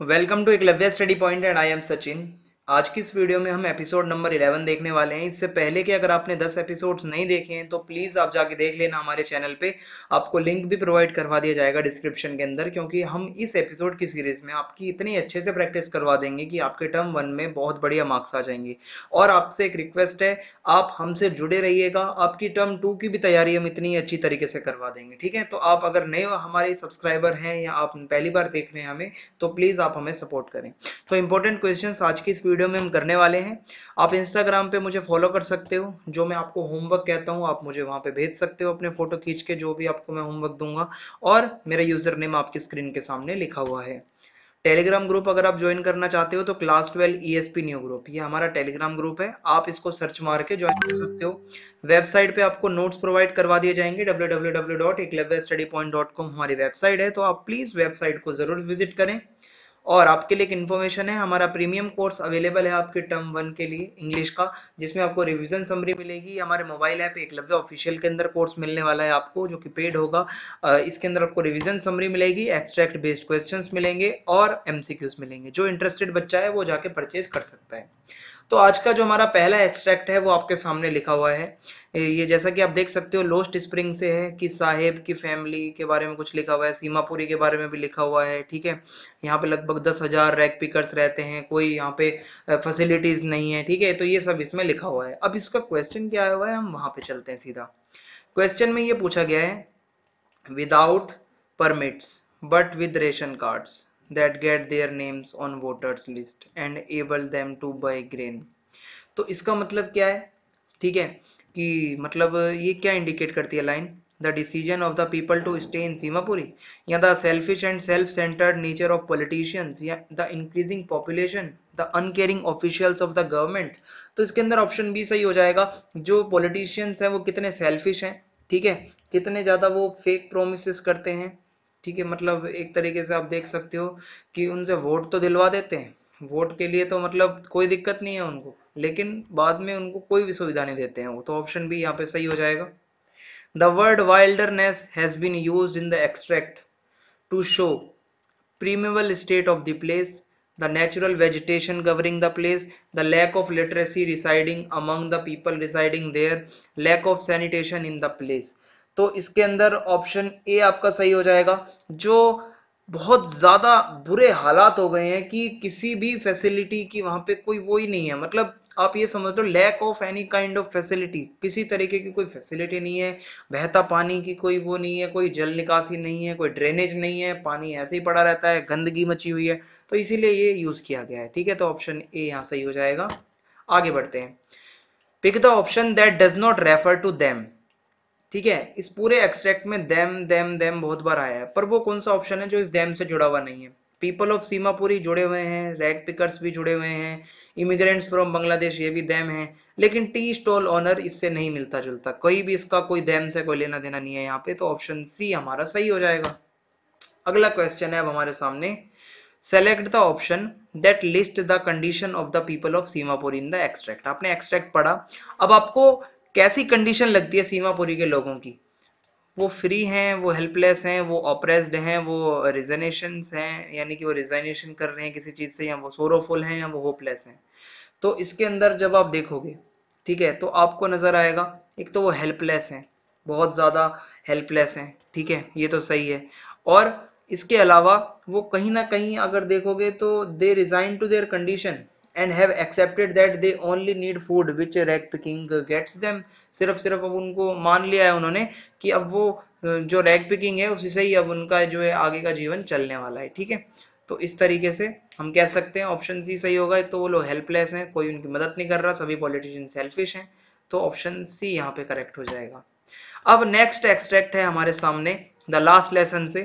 Welcome to Eklavya Study Point and I am Sachin. आज की इस वीडियो में हम एपिसोड नंबर 11 देखने वाले हैं इससे पहले कि अगर आपने 10 एपिसोड्स नहीं देखे हैं तो प्लीज़ आप जाके देख लेना हमारे चैनल पे आपको लिंक भी प्रोवाइड करवा दिया जाएगा डिस्क्रिप्शन के अंदर क्योंकि हम इस एपिसोड की सीरीज़ में आपकी इतनी अच्छे से प्रैक्टिस करवा देंगे कि आपके टर्म वन में बहुत बढ़िया मार्क्स आ जाएंगे और आपसे एक रिक्वेस्ट है आप हमसे जुड़े रहिएगा आपकी टर्म टू की भी तैयारी हम इतनी अच्छी तरीके से करवा देंगे ठीक है तो आप अगर नए हमारे सब्सक्राइबर हैं या आप पहली बार देख रहे हैं हमें तो प्लीज़ आप हमें सपोर्ट करें तो इंपॉर्टेंट क्वेश्चन आज की इस वीडियो वीडियो में हम करने वाले हैं आप इंस्टाग्राम पे मुझे फॉलो कर सकते हो जो मैं आपको होमवर्क कहता हूँ आप मुझे वहाँ पे भेज सकते हो अपने फोटो खींच के जो भी आपको मैं होमवर्क दूंगा और मेरा यूजर नेम आपकी स्क्रीन के सामने लिखा हुआ है टेलीग्राम ग्रुप अगर आप ज्वाइन करना चाहते हो तो class twelve E S P new group ये हमारा टेलीग्राम ग्रुप है आप इसको सर्च मार के ज्वाइन कर सकते हो वेबसाइट पे आपको नोट्स प्रोवाइड करवा दिए जाएंगे W W W dot dot study point com हमारी वेबसाइट है तो आप प्लीज़ वेबसाइट को ज़रूर विजिट करें और आपके लिए एक इन्फॉर्मेशन है हमारा प्रीमियम कोर्स अवेलेबल है आपके टर्म वन के लिए इंग्लिश का जिसमें आपको रिविजन समरी मिलेगी हमारे मोबाइल ऐप एक लव्य ऑफिशियल के अंदर कोर्स मिलने वाला है आपको जो कि पेड होगा इसके अंदर आपको रिविजन समरी मिलेगी एक्सट्रैक्ट बेस्ड क्वेश्चन मिलेंगे और एम मिलेंगे जो इंटरेस्टेड बच्चा है वो जाके परचेज कर सकता है तो आज का जो हमारा पहला एक्सट्रैक्ट है वो आपके सामने लिखा हुआ है ये जैसा कि आप देख सकते हो लोस्ट स्प्रिंग से है कि साहेब की फैमिली के बारे में कुछ लिखा हुआ है सीमापुरी के बारे में भी लिखा हुआ है ठीक है यहाँ पे लगभग दस हज़ार रैक पिकर्स रहते हैं कोई यहाँ पे फैसिलिटीज़ नहीं है ठीक है तो ये सब इसमें लिखा हुआ है अब इसका क्वेश्चन क्या आया हुआ है हम वहां पे चलते हैं सीधा क्वेश्चन में ये पूछा गया है without permits but with ration cards that get their names on voters list and able them to buy grain तो इसका मतलब क्या है ठीक है कि मतलब ये क्या इंडिकेट करती है line the decision of the people to stay in Seemapuri या the selfish and self centered nature of politicians या the increasing population the uncaring officials of the government तो इसके अंदर ऑप्शन बी सही हो जाएगा जो पॉलिटिशियंस हैं वो कितने सेल्फिश हैं ठीक है कितने ज़्यादा वो फेक प्रोमिस करते हैं ठीक है मतलब एक तरीके से आप देख सकते हो कि उनसे वोट तो दिलवा देते हैं वोट के लिए तो मतलब कोई दिक्कत नहीं है उनको लेकिन बाद में उनको कोई भी सुविधा नहीं देते हैं वो तो ऑप्शन भी यहाँ पे सही हो जाएगा the word wilderness has been use in the extract to show pitiable state of the place the natural vegetation covering the place the lack of literacy residing among the people residing there lack of sanitation in the place तो इसके अंदर option A आपका सही हो जाएगा जो बहुत ज़्यादा बुरे हालात हो गए हैं कि किसी भी फैसिलिटी की वहां पे कोई वो ही नहीं है मतलब आप ये समझ लो lack of any kind of facility किसी तरीके की कोई फैसिलिटी नहीं है बहता पानी की कोई वो नहीं है कोई जल निकासी नहीं है कोई ड्रेनेज नहीं है पानी ऐसे ही पड़ा रहता है गंदगी मची हुई है तो इसीलिए ये यूज़ किया गया है ठीक है तो ऑप्शन ए यहाँ सही हो जाएगा आगे बढ़ते हैं pick the option that does not refer to them ठीक है इस पूरे एक्सट्रैक्ट में देम देम देम बहुत बार आया है पर वो कौन सा ऑप्शन है जो इस देम से जुड़ा हुआ नहीं है पीपल ऑफ सीमापुरी जुड़े हुए हैं रैग पिकर्स भी जुड़े हुए हैं इमिग्रेंट्स फ्रॉम बांग्लादेश ये भी देम है लेकिन टी स्टॉल ऑनर इससे नहीं मिलता जुलता कोई भी इसका कोई देम से कोई लेना देना नहीं है यहाँ पे तो ऑप्शन सी हमारा सही हो जाएगा अगला क्वेश्चन है अब हमारे सामने select the option that list the condition of the people of Seemapur in the extract आपने एक्सट्रैक्ट पढ़ा अब आपको कैसी कंडीशन लगती है सीमापुरी के लोगों की वो फ्री हैं वो हेल्पलेस हैं वो ऑपरेस्ड हैं वो रिजनेशन हैं यानी कि वो रिजाइनेशन कर रहे हैं किसी चीज़ से या वो सोरोफुल हैं या वो होपलेस हैं तो इसके अंदर जब आप देखोगे ठीक है तो आपको नज़र आएगा एक तो वो हेल्पलेस हैं बहुत ज़्यादा हेल्पलेस हैं ठीक है ये तो सही है और इसके अलावा वो कहीं ना कहीं अगर देखोगे तो they resign to their condition and have accepted that they only need food which rag picking gets them सिर्फ सिर्फ अब उनको मान लिया है उन्होंने कि अब वो जो रैक पिकिंग है उसी से ही अब उनका जो है आगे का जीवन चलने वाला है ठीक है तो इस तरीके से हम कह सकते हैं ऑप्शन सी सही होगा तो वो लोग हेल्पलेस हैं कोई उनकी मदद नहीं कर रहा सभी पॉलिटिशियन सेल्फिश हैं तो ऑप्शन सी यहाँ पे करेक्ट हो जाएगा अब नेक्स्ट एक्सट्रैक्ट है हमारे सामने द लास्ट लेसन से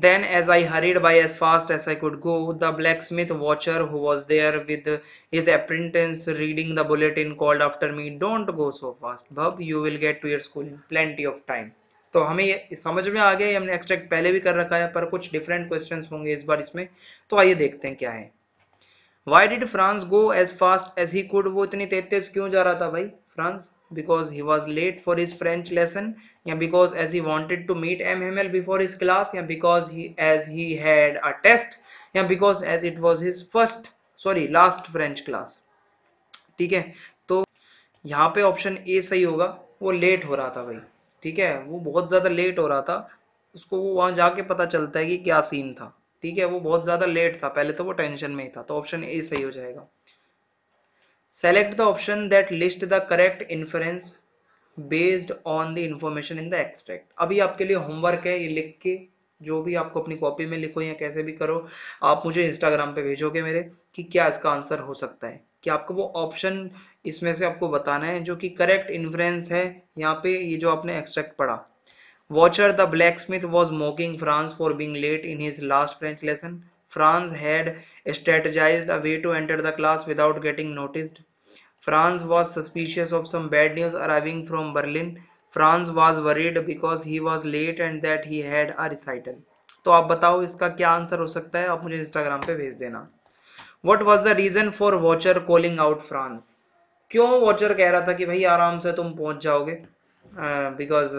Then, as I hurried by as fast as I could go, the blacksmith watcher who was there with his apprentice reading the bulletin called after me, Don't go so fast, bub, you will get to your school in plenty of time. तो हमें समझ में आ गया हमने extract पहले भी कर रखा है पर कुछ डिफरेंट क्वेश्चंस होंगे इस बार इसमें तो आइए देखते हैं क्या है why did Franz go as fast as he could वो इतनी तेज तेज क्यों जा रहा था भाई Franz because he was late for his French lesson, yeah, because as he wanted to meet MML before his class, yeah, because he as he had a test, yeah, because as it was his first sorry last French class ठीक है तो यहाँ पे option A सही होगा वो late हो रहा था भाई ठीक है वो बहुत ज़्यादा लेट हो रहा था उसको वो वहाँ जाके पता चलता है कि क्या सीन था ठीक है वो बहुत ज़्यादा लेट था पहले तो वो टेंशन में ही था तो ऑप्शन ए सही हो जाएगा select the option that list the correct inference based on the information in the extract अभी आपके लिए होमवर्क है ये लिख के जो भी आपको अपनी कॉपी में लिखो या कैसे भी करो आप मुझे इंस्टाग्राम पे भेजोगे मेरे कि क्या इसका आंसर हो सकता है कि आपको वो ऑप्शन इसमें से आपको बताना है जो कि करेक्ट इन्फ्रेंस है यहाँ पे ये जो आपने एक्सट्रैक्ट पढ़ा Wachter the blacksmith was mocking Franz for being late in his last French lesson France had strategized a way to enter the class without getting noticed. France was suspicious of some bad news arriving from Berlin. France was worried because he was late and that he had a recital. तो आप बताओ इसका क्या answer हो सकता है आप मुझे इंस्टाग्राम पे भेज देना what was the reason for Wachter calling out Franz क्यों वॉचर कह रहा था कि भाई आराम से तुम पहुंच जाओगे because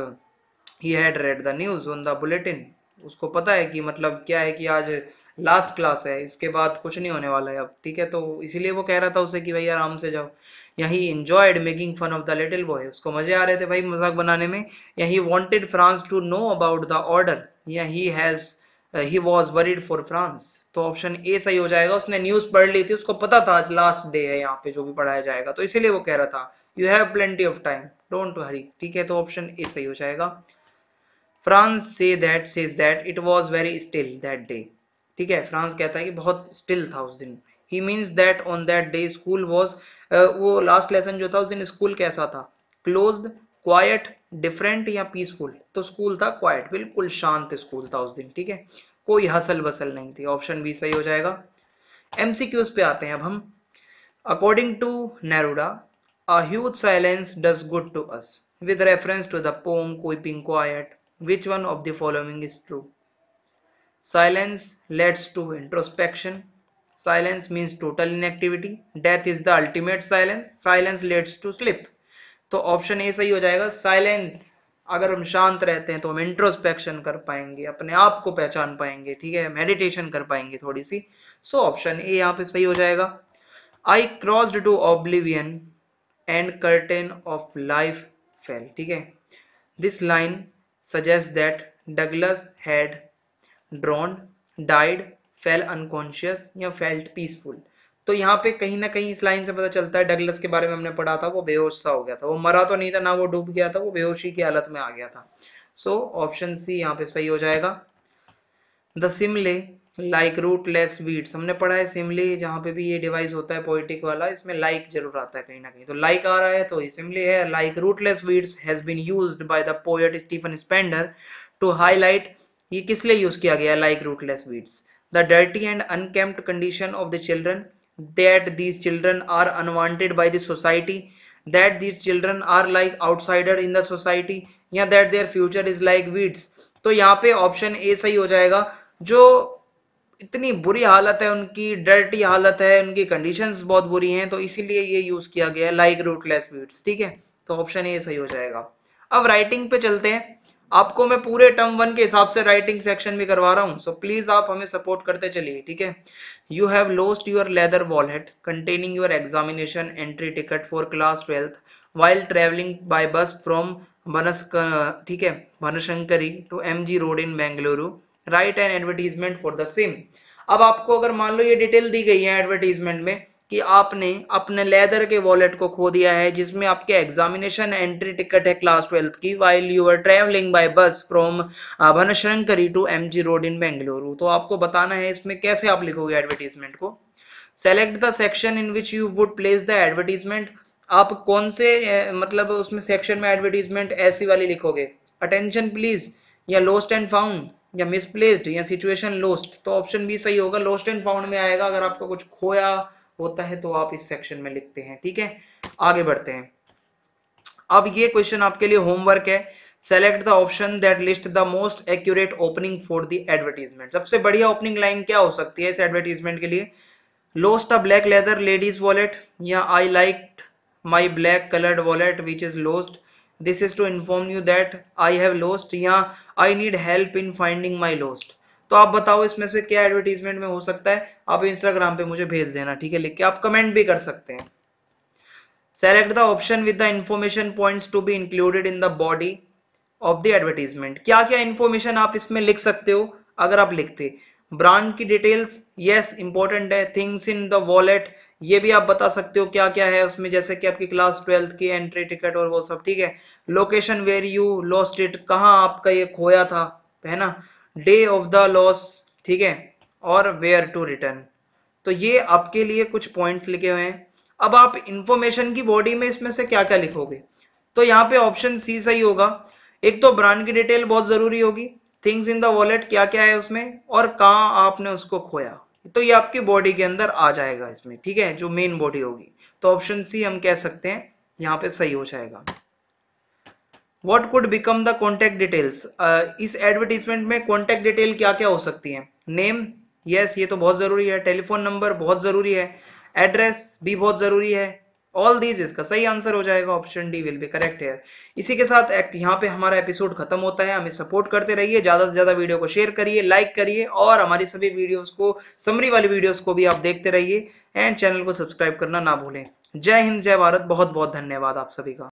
he had read the news on the bulletin उसको पता है कि मतलब क्या है कि आज लास्ट क्लास है इसके बाद कुछ नहीं होने वाला है अब ठीक है तो इसीलिए वो कह रहा था उसे कि भाई आराम से जाओ he enjoyed making fun of the little boy उसको मजे आ रहे थे भाई मजाक बनाने में he wanted Franz to know about the order या he has he was worried for Franz तो ऑप्शन ए सही हो जाएगा उसने न्यूज पढ़ ली थी उसको पता था आज लास्ट डे है यहाँ पे जो भी पढ़ाया जाएगा तो इसीलिए वो कह रहा था you have plenty of time don't hurry ठीक है तो ऑप्शन ए सही हो जाएगा फ्रांस से that says that it was very still that day ठीक है फ्रांस कहता है कि बहुत स्टिल था उस दिन he means that on that day school was वो लास्ट लेसन जो था उस दिन स्कूल कैसा था क्लोज क्वाइट डिफरेंट या पीसफुल तो स्कूल था क्वाइट बिल्कुल शांत स्कूल था उस दिन ठीक है कोई हसल बसल नहीं थी ऑप्शन बी सही हो जाएगा एम पे आते हैं अब हम according to Neruda a huge silence does good to us with reference to the poem keeping quiet Which one of the following is true? Silence leads to introspection. Silence means total inactivity. Death is the ultimate silence. Silence leads to sleep. तो option A सही हो जाएगा silence अगर हम शांत रहते हैं तो हम इंट्रोस्पेक्शन कर पाएंगे अपने आप को पहचान पाएंगे ठीक है मेडिटेशन कर पाएंगे थोड़ी सी सो ऑप्शन ए यहाँ पे सही हो जाएगा I crossed to oblivion and curtain of life fell ठीक है this line suggests that Douglas had drowned, died, fell unconscious या felt peaceful. तो यहाँ पे कहीं ना कहीं इस लाइन से पता चलता है डगलस के बारे में हमने पढ़ा था वो बेहोश सा हो गया था वो मरा तो नहीं था ना वो डूब गया था वो बेहोशी की हालत में आ गया था सो ऑप्शन सी यहाँ पे सही हो जाएगा the simile like rootless weeds हमने पढ़ा है सिमली जहाँ पे भी ये डिवाइस होता है पोइटिक वाला इसमें लाइक like जरूर आता है कहीं ना कहीं तो लाइक like आ रहा है तो ये सिमली है like rootless weeds has been used by the poet Stephen Spender to highlight ये किस लिए यूज किया गया like rootless weeds the dirty and unkempt condition of the children that these children are unwanted by the society that these children are like outsider in the society या that their future is like weeds तो यहाँ पे option A सही हो जाएगा जो इतनी बुरी हालत है उनकी डर्टी हालत है उनकी कंडीशंस बहुत बुरी हैं तो इसीलिए ये यूज किया गया है लाइक रूटलेस वीड्स ठीक है तो ऑप्शन ये सही हो जाएगा अब राइटिंग पे चलते हैं आपको मैं पूरे टर्म वन के हिसाब से राइटिंग सेक्शन भी करवा रहा हूँ सो प्लीज आप हमें सपोर्ट करते चलिए ठीक है you have lost your leather wallet containing your examination entry ticket for class twelfth while travelling by bus from Banas ठीक है Banashankari to M G road in Bengaluru write an advertisement for the same अब आपको अगर मान लो ये डिटेल दी गई है advertisement में कि आपने अपने लेदर के वॉलेट को खो दिया है जिसमें आपके एग्जामिनेशन एंट्री टिकट है क्लास ट्वेल्थ की while you are travelling by bus from Banashankari to M G road in Bengaluru तो आपको बताना है इसमें कैसे आप लिखोगे एडवर्टीजमेंट को select the section in which you would place the advertisement आप कौन से मतलब उसमें सेक्शन में एडवर्टीजमेंट ऐसी वाली लिखोगे अटेंशन प्लीज या लोस्ट एंड फाउंड या मिसप्लेस्ड या सिचुएशन लोस्ट तो ऑप्शन बी सही होगा लोस्ट एंड फाउंड में आएगा अगर आपका कुछ खोया होता है तो आप इस सेक्शन में लिखते हैं ठीक है आगे बढ़ते हैं अब ये क्वेश्चन आपके लिए होमवर्क है select the option that list the most accurate opening for the advertisement सबसे बढ़िया ओपनिंग लाइन क्या हो सकती है इस एडवर्टीजमेंट के लिए lost a black leather ladies wallet या I like my black coloured wallet which is lost this is to inform you that I have lost या I need help in finding my lost तो आप बताओ इसमें से क्या advertisement में हो सकता है आप इंस्टाग्राम पे मुझे भेज देना ठीक है लिख के आप कमेंट भी कर सकते हैं select the option with the information point to be included in the body of the advertisement क्या क्या इन्फॉर्मेशन आप इसमें लिख सकते हो अगर आप लिखते ब्रांड की डिटेल्स यस इंपॉर्टेंट है थिंग्स इन द वॉलेट ये भी आप बता सकते हो क्या क्या है उसमें जैसे कि आपकी क्लास ट्वेल्थ की एंट्री टिकट और वो सब ठीक है location where you lost it कहा आपका ये खोया था है ना डे ऑफ द लॉस ठीक है और वेयर टू रिटर्न तो ये आपके लिए कुछ पॉइंट्स लिखे हुए हैं अब आप इंफॉर्मेशन की बॉडी में इसमें से क्या क्या लिखोगे तो यहाँ पे ऑप्शन सी सही होगा एक तो ब्रांड की डिटेल बहुत जरूरी होगी थिंग्स इन द वॉलेट क्या क्या है उसमें और कहा आपने उसको खोया तो ये आपके बॉडी के अंदर आ जाएगा इसमें ठीक है जो मेन बॉडी होगी तो ऑप्शन सी हम कह सकते हैं यहाँ पे सही हो जाएगा what could become the contact details इस एडवर्टीजमेंट में कॉन्टेक्ट डिटेल क्या क्या हो सकती है नेम यस yes, ये तो बहुत ज़रूरी है टेलीफोन नंबर बहुत ज़रूरी है एड्रेस भी बहुत ज़रूरी है ऑल दीज इसका सही आंसर हो जाएगा option D will be correct है इसी के साथ यहाँ पे हमारा एपिसोड खत्म होता है हमें सपोर्ट करते रहिए ज़्यादा से ज़्यादा वीडियो को शेयर करिए लाइक करिए और हमारी सभी वीडियो को समरी वाली वीडियो को भी आप देखते रहिए एंड चैनल को सब्सक्राइब करना ना भूलें जय हिंद जय भारत बहुत बहुत धन्यवाद आप सभी का